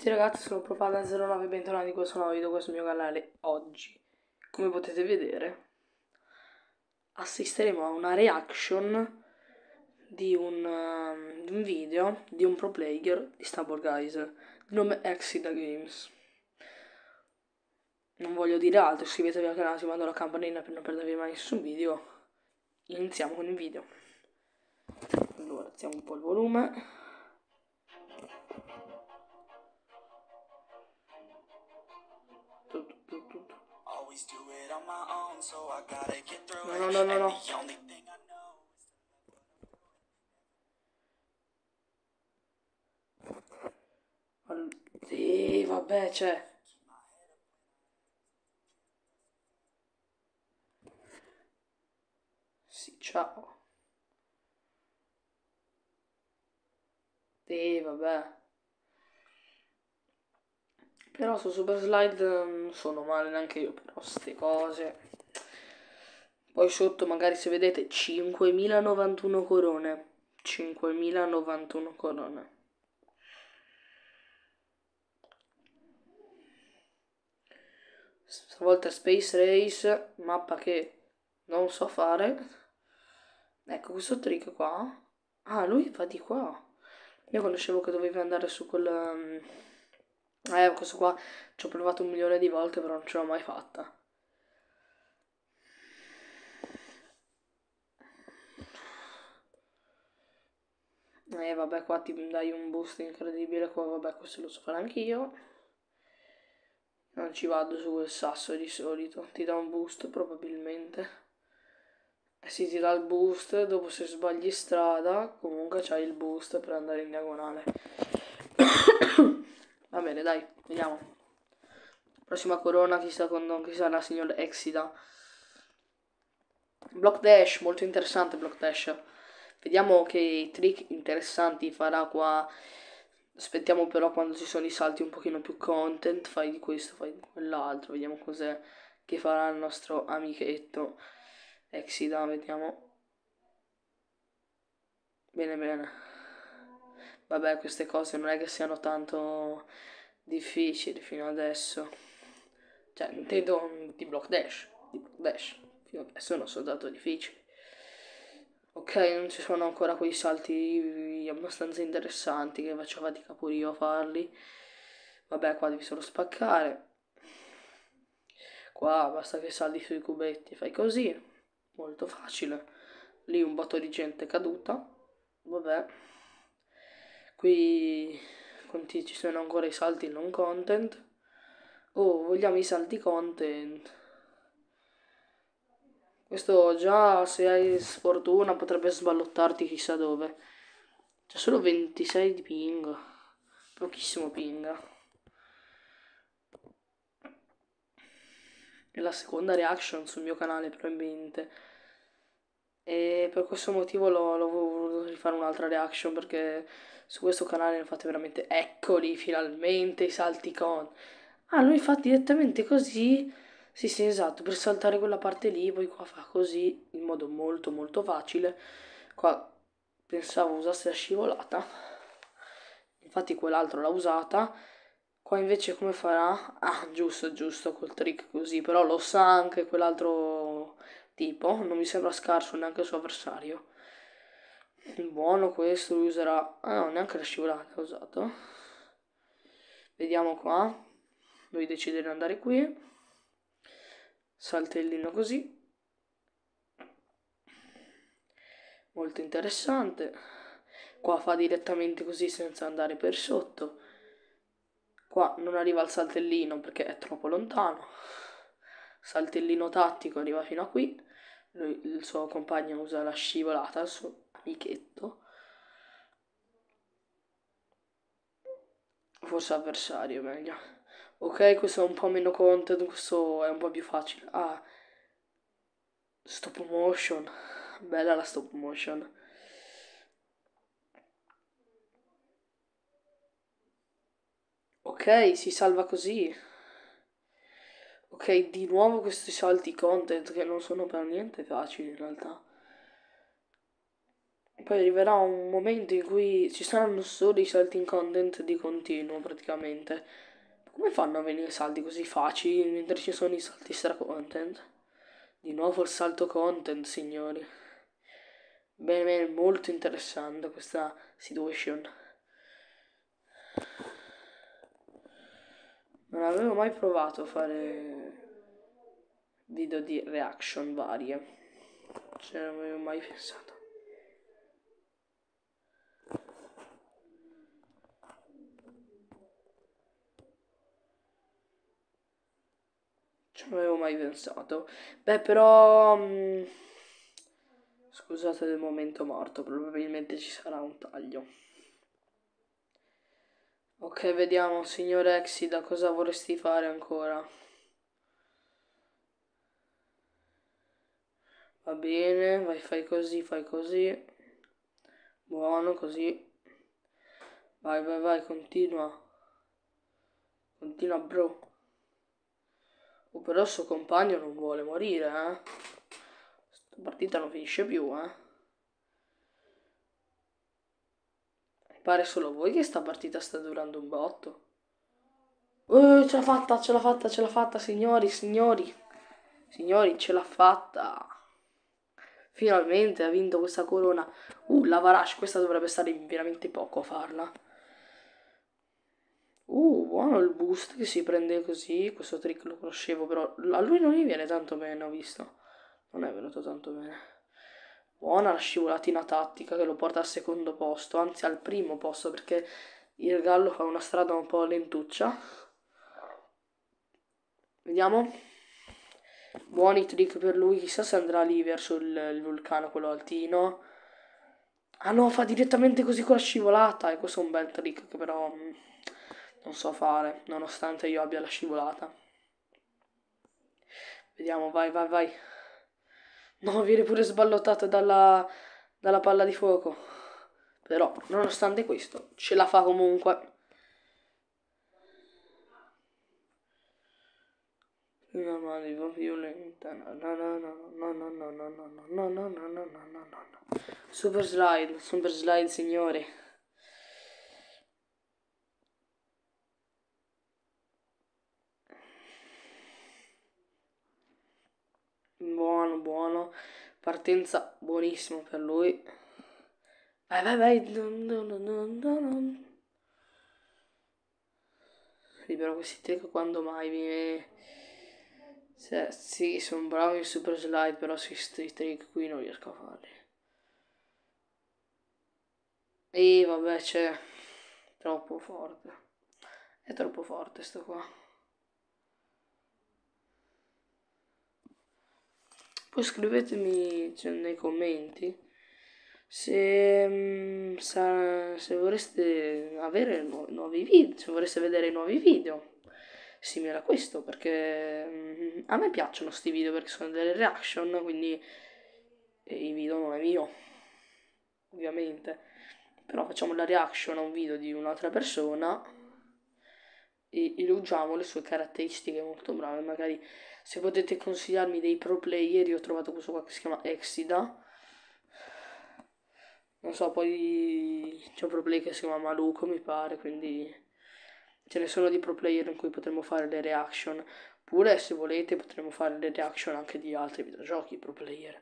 Ciao ragazzi, sono Propana09 e bentornati in questo nuovo video, questo mio canale. Oggi, come potete vedere, assisteremo a una reaction di un, um, di un video di un pro player di Stumble Guys, di nome Exida Games. Non voglio dire altro, iscrivetevi al canale, mando la campanella per non perdervi mai nessun video. Iniziamo con il video. Allora, alziamo un po' il volume. No, no, no, no, no. All sì, vabbè, cioè... Però su Super Slide non mm, sono male neanche io, però ste cose. Poi sotto magari se vedete 5091 corone. 5091 corone. Stavolta Space Race, mappa che non so fare. Ecco questo trick qua. Ah, lui va di qua. Io conoscevo che dovevi andare su quel... Mm, eh, questo qua ci ho provato un milione di volte, però non ce l'ho mai fatta. E eh, vabbè, qua ti dai un boost incredibile, qua vabbè, questo lo so fare anch'io. Non ci vado su quel sasso di solito, ti dà un boost probabilmente. Eh si tira il boost, dopo se sbagli strada, comunque c'hai il boost per andare in diagonale. Va bene, dai, vediamo. Prossima corona, chissà con chissà sarà signor Exida. Block Dash, molto interessante Block Dash. Vediamo che trick interessanti farà qua. Aspettiamo però quando ci sono i salti un pochino più content. Fai di questo, fai di quell'altro. Vediamo cos'è che farà il nostro amichetto. Exida, vediamo. Bene, bene. Vabbè, queste cose non è che siano tanto difficili fino adesso. Cioè, intendo di block dash, di block dash. Fino adesso non sono stato difficili. Ok, non ci sono ancora quei salti abbastanza interessanti che faccio fatica pure io a farli. Vabbè, qua devi solo spaccare. Qua basta che saldi sui cubetti, fai così. Molto facile. Lì un botto di gente caduta. Vabbè. Qui conti ci sono ancora i salti non content oh, vogliamo i salti content questo già se hai sfortuna potrebbe sballottarti chissà dove c'è solo 26 di ping pochissimo ping è la seconda reaction sul mio canale probabilmente e per questo motivo l'ho voluto rifare un'altra reaction perché su questo canale ne fate veramente, eccoli finalmente i salti con. Ah, lui fa direttamente così, sì sì esatto, per saltare quella parte lì, poi qua fa così, in modo molto molto facile. Qua pensavo usasse la scivolata, infatti quell'altro l'ha usata. Qua invece come farà? Ah, giusto, giusto, col trick così, però lo sa anche quell'altro tipo, non mi sembra scarso neanche il suo avversario buono questo lui userà ah no neanche la scivolata ha usato vediamo qua lui decide di andare qui saltellino così molto interessante qua fa direttamente così senza andare per sotto qua non arriva al saltellino perché è troppo lontano saltellino tattico arriva fino a qui lui, il suo compagno usa la scivolata sotto amichetto. Forse avversario meglio. Ok, questo è un po' meno content, questo è un po' più facile. Ah, stop motion. Bella la stop motion. Ok, si salva così. Ok, di nuovo questi salti content che non sono per niente facili in realtà poi arriverà un momento in cui ci saranno solo i salti in content di continuo praticamente. Come fanno a venire salti così facili mentre ci sono i salti extra content? Di nuovo il salto content, signori. Bene, bene, molto interessante questa situation. Non avevo mai provato a fare video di reaction varie. Cioè, non avevo mai pensato. Non avevo mai pensato. Beh, però... Mm, scusate del momento morto, probabilmente ci sarà un taglio. Ok, vediamo, signor Exida, cosa vorresti fare ancora? Va bene, vai, fai così, fai così. Buono, così. Vai, vai, vai, continua. Continua, bro. Oh, però il suo compagno non vuole morire, eh. Questa partita non finisce più, eh. Mi Pare solo voi che sta partita sta durando un botto. Uh, ce l'ha fatta, ce l'ha fatta, ce l'ha fatta, signori, signori. Signori, ce l'ha fatta. Finalmente ha vinto questa corona. Uh, la Varash, questa dovrebbe stare veramente poco a farla. Uh, buono il boost che si prende così. Questo trick lo conoscevo, però a lui non gli viene tanto bene, ho visto. Non è venuto tanto bene. Buona la scivolatina tattica che lo porta al secondo posto, anzi al primo posto, perché il gallo fa una strada un po' lentuccia. Vediamo. Buoni trick per lui, chissà se andrà lì verso il, il vulcano, quello altino. Ah no, fa direttamente così con la scivolata e questo è un bel trick che però... Mm, non so fare, nonostante io abbia la scivolata. Vediamo, vai, vai, vai. No, viene pure sballottato dalla, dalla palla di fuoco. Però, nonostante questo, ce la fa comunque. Una mano violenta. no, no, no, no, no, Partenza buonissima per lui. Vai, vai, vai. Dun, dun, dun, Libero questi trick quando mai viene... Se, sì, sono bravo in super slide, però questi trick qui non riesco a farli. E vabbè, c'è... Troppo forte. È troppo forte sto qua. Poi scrivetemi cioè, nei commenti se, um, se vorreste avere nuovi video, se vorreste vedere nuovi video simili a questo, perché mm, a me piacciono questi video perché sono delle reaction, quindi il video non è mio, ovviamente. Però facciamo la reaction a un video di un'altra persona elogiamo le sue caratteristiche molto brave. Magari se potete consigliarmi dei pro player, io ho trovato questo qua che si chiama Exida. Non so, poi c'è un pro player che si chiama Maluco, mi pare, quindi ce ne sono di pro player in cui potremmo fare le reaction. Pure se volete potremmo fare le reaction anche di altri videogiochi pro player.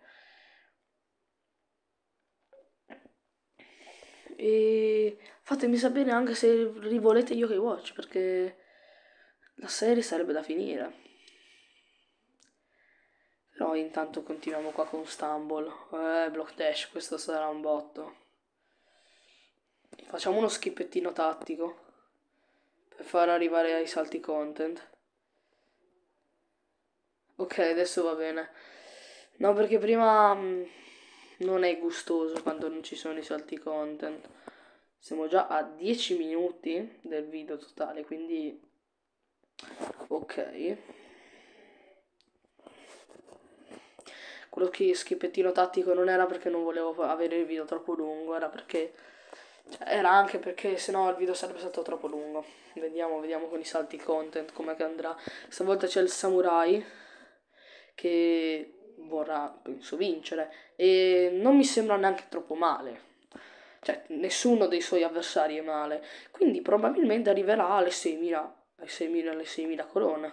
E fatemi sapere anche se rivolete Yokai Watch perché la serie sarebbe da finire. Però intanto continuiamo qua con Stumble. Eh, Block Dash, questo sarà un botto. Facciamo uno schippettino tattico per far arrivare ai salti content. Ok, adesso va bene. No, perché prima mh, mm, non è gustoso quando non ci sono i salti content. Siamo già a 10 minuti del video totale, quindi ok quello che schippettino tattico non era perché non volevo avere il video troppo lungo era perché cioè, era anche perché sennò il video sarebbe stato troppo lungo vediamo vediamo con i salti content come che andrà stavolta c'è il samurai che vorrà penso vincere e non mi sembra neanche troppo male cioè nessuno dei suoi avversari è male quindi probabilmente arriverà alle 6.000 ai 6.000 alle 6.000 corona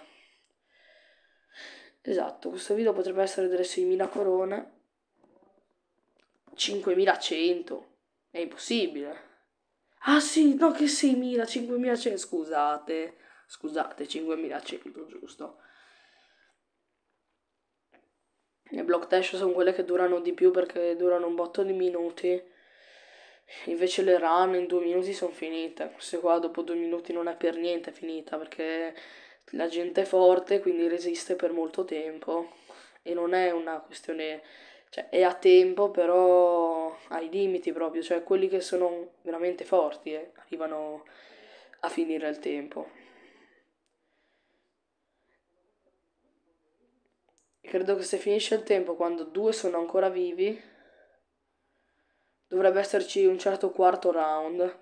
esatto questo video potrebbe essere delle 6.000 corona 5.100 è impossibile ah sì no che 6.000 5.100 scusate scusate 5.100 giusto le block dash sono quelle che durano di più perché durano un botto di minuti Invece le run in due minuti sono finite. Queste qua dopo due minuti non è per niente finita perché la gente è forte, quindi resiste per molto tempo. E non è una questione. Cioè, è a tempo, però ha i limiti proprio. Cioè, quelli che sono veramente forti eh, arrivano a finire il tempo. Credo che se finisce il tempo quando due sono ancora vivi dovrebbe esserci un certo quarto round,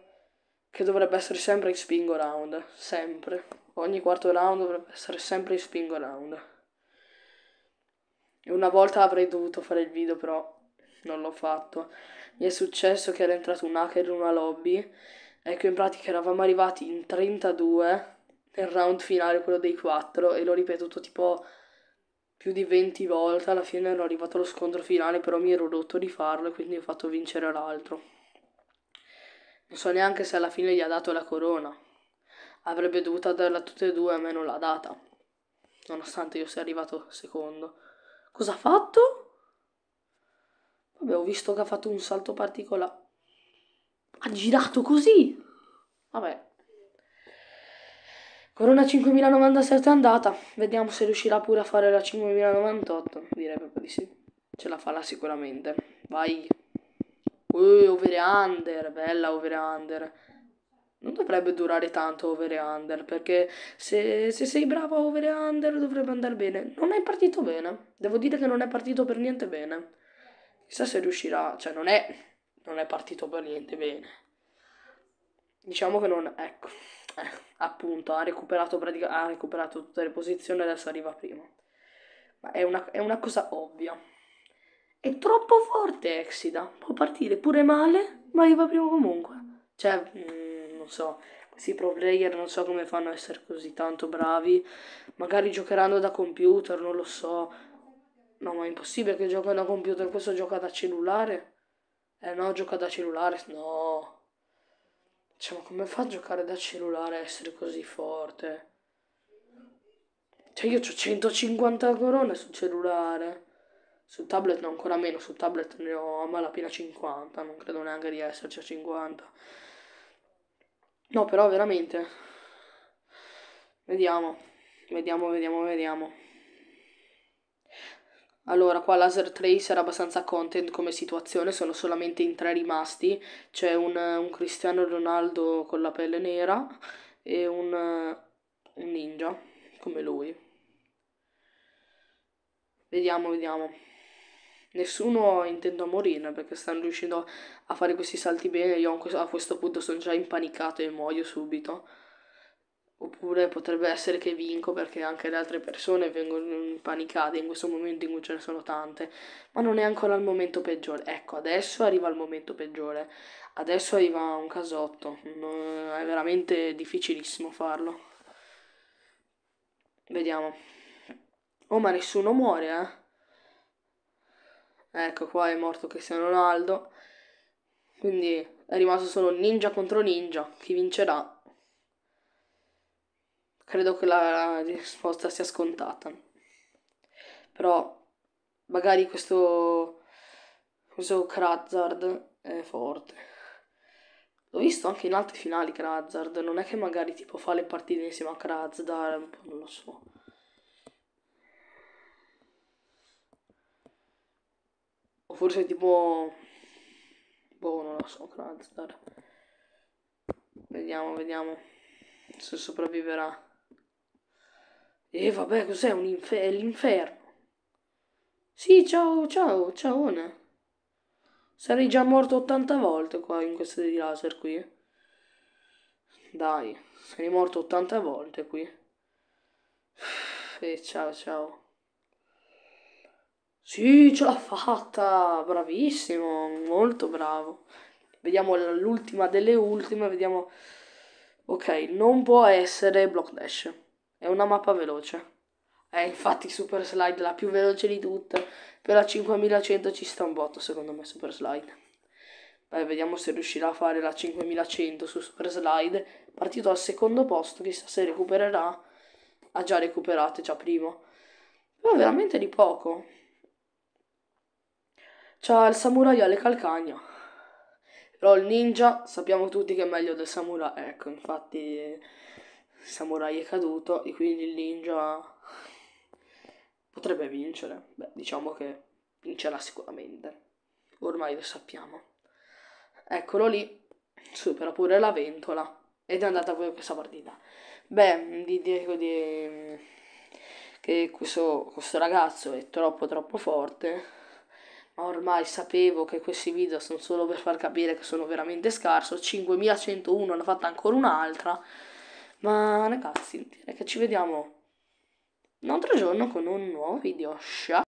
che dovrebbe essere sempre in spingo round, sempre. Ogni quarto round dovrebbe essere sempre in spingo round. E una volta avrei dovuto fare il video, però non l'ho fatto. Mi è successo che era entrato un hacker in una lobby. Ecco, in pratica eravamo arrivati in 32 nel round finale, quello dei 4, e l'ho ripetuto tipo più di 20 volte, alla fine ero arrivato allo scontro finale, però mi ero rotto di farlo e quindi ho fatto vincere l'altro. Non so neanche se alla fine gli ha dato la corona. Avrebbe dovuto darla a tutte e due, a me non l'ha data. Nonostante io sia arrivato secondo. Cosa ha fatto? Vabbè, ho visto che ha fatto un salto particolare. Ha girato così. Vabbè, Corona 5097 è andata, vediamo se riuscirà pure a fare la 5098, direi proprio di sì, ce la farà sicuramente, vai, Ui, over under, bella over under, non dovrebbe durare tanto over e under, perché se, se sei bravo a over e under dovrebbe andare bene, non è partito bene, devo dire che non è partito per niente bene, chissà se riuscirà, cioè non è, non è partito per niente bene, diciamo che non, ecco. appunto ha recuperato, ha recuperato tutte le posizioni e adesso arriva primo. Ma è una, è una cosa ovvia. È troppo forte Exida, può partire pure male, ma arriva primo comunque. Cioè, mm, non so, questi pro player non so come fanno a essere così tanto bravi. Magari giocheranno da computer, non lo so. No, ma è impossibile che giochi da computer, questo gioca da cellulare. Eh no, gioca da cellulare, no. Cioè, diciamo, ma come fa a giocare da cellulare a essere così forte? Cioè, io ho 150 corone sul cellulare. Sul tablet no, ancora meno. Sul tablet ne ho a malapena 50. Non credo neanche di esserci a 50. No, però veramente. Vediamo. Vediamo, vediamo, vediamo. Allora, qua Laser Trace era abbastanza content come situazione, sono solamente in tre rimasti. C'è un, un, Cristiano Ronaldo con la pelle nera e un, un ninja come lui. Vediamo, vediamo. Nessuno intendo morire perché stanno riuscendo a fare questi salti bene. Io a questo punto sono già impanicato e muoio subito. Oppure potrebbe essere che vinco perché anche le altre persone vengono impanicate in questo momento in cui ce ne sono tante. Ma non è ancora il momento peggiore. Ecco, adesso arriva il momento peggiore. Adesso arriva un casotto. è veramente difficilissimo farlo. Vediamo. Oh, ma nessuno muore, eh? Ecco, qua è morto Cristiano Ronaldo. Quindi è rimasto solo ninja contro ninja. Chi vincerà? credo che la risposta sia scontata. Però magari questo, questo Krazzard è forte. L'ho visto anche in altri finali Krazzard, non è che magari tipo fa le partite insieme a Krazzard, non lo so. O forse tipo... Boh, non lo so, Krazzard. Vediamo, vediamo se sopravviverà. E vabbè, cos'è un infer- l'inferno? Sì, ciao, ciao, ciao. Ne. Sarei già morto 80 volte qua in queste di laser qui. Dai, sei morto 80 volte qui. E ciao, ciao. Sì, ce l'ha fatta, bravissimo, molto bravo. Vediamo l'ultima delle ultime, vediamo... Ok, non può essere Block Dash. È una mappa veloce. È infatti Super Slide la più veloce di tutte. Per la 5100 ci sta un botto secondo me Super Slide. Beh, vediamo se riuscirà a fare la 5100 su Super Slide. Partito al secondo posto, chissà se recupererà. Ha già recuperato, già primo. Però veramente di poco. C'ha il samurai alle calcagna. Però il ninja sappiamo tutti che è meglio del samurai. Ecco, infatti samurai è caduto e quindi il ninja potrebbe vincere. Beh, diciamo che vincerà sicuramente. Ormai lo sappiamo. Eccolo lì, supera pure la ventola ed è andata pure questa partita. Beh, di dico di, che questo, questo ragazzo è troppo troppo forte ma ormai sapevo che questi video sono solo per far capire che sono veramente scarso. 5101 l'ha fatta ancora un'altra. Ma ragazzi, direi che ci vediamo un altro giorno con un nuovo video. Ciao!